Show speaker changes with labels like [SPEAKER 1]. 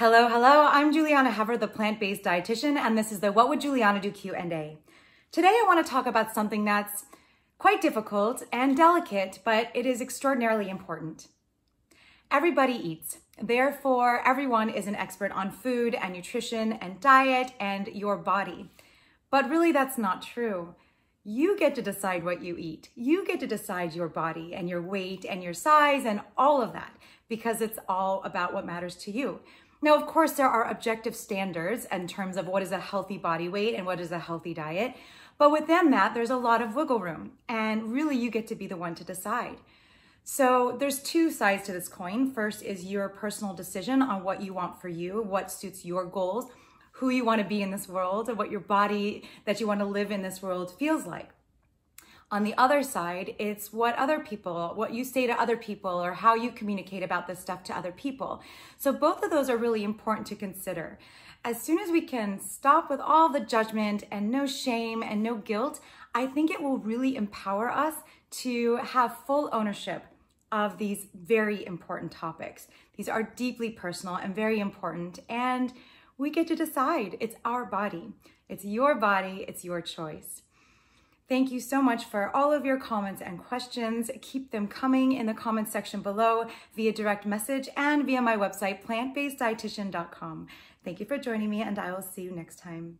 [SPEAKER 1] Hello, hello. I'm Juliana Hever, the plant-based dietitian, and this is the What Would Juliana Do Q&A. Today I want to talk about something that's quite difficult and delicate, but it is extraordinarily important. Everybody eats. Therefore, everyone is an expert on food and nutrition and diet and your body. But really that's not true. You get to decide what you eat. You get to decide your body and your weight and your size and all of that because it's all about what matters to you. Now, of course, there are objective standards in terms of what is a healthy body weight and what is a healthy diet. But within that, there's a lot of wiggle room. And really, you get to be the one to decide. So there's two sides to this coin. First is your personal decision on what you want for you, what suits your goals, who you want to be in this world, and what your body that you want to live in this world feels like. On the other side, it's what other people, what you say to other people, or how you communicate about this stuff to other people. So both of those are really important to consider. As soon as we can stop with all the judgment and no shame and no guilt, I think it will really empower us to have full ownership of these very important topics. These are deeply personal and very important, and we get to decide. It's our body, it's your body, it's your choice. Thank you so much for all of your comments and questions. Keep them coming in the comments section below via direct message and via my website, plantbaseddietitian.com. Thank you for joining me and I will see you next time.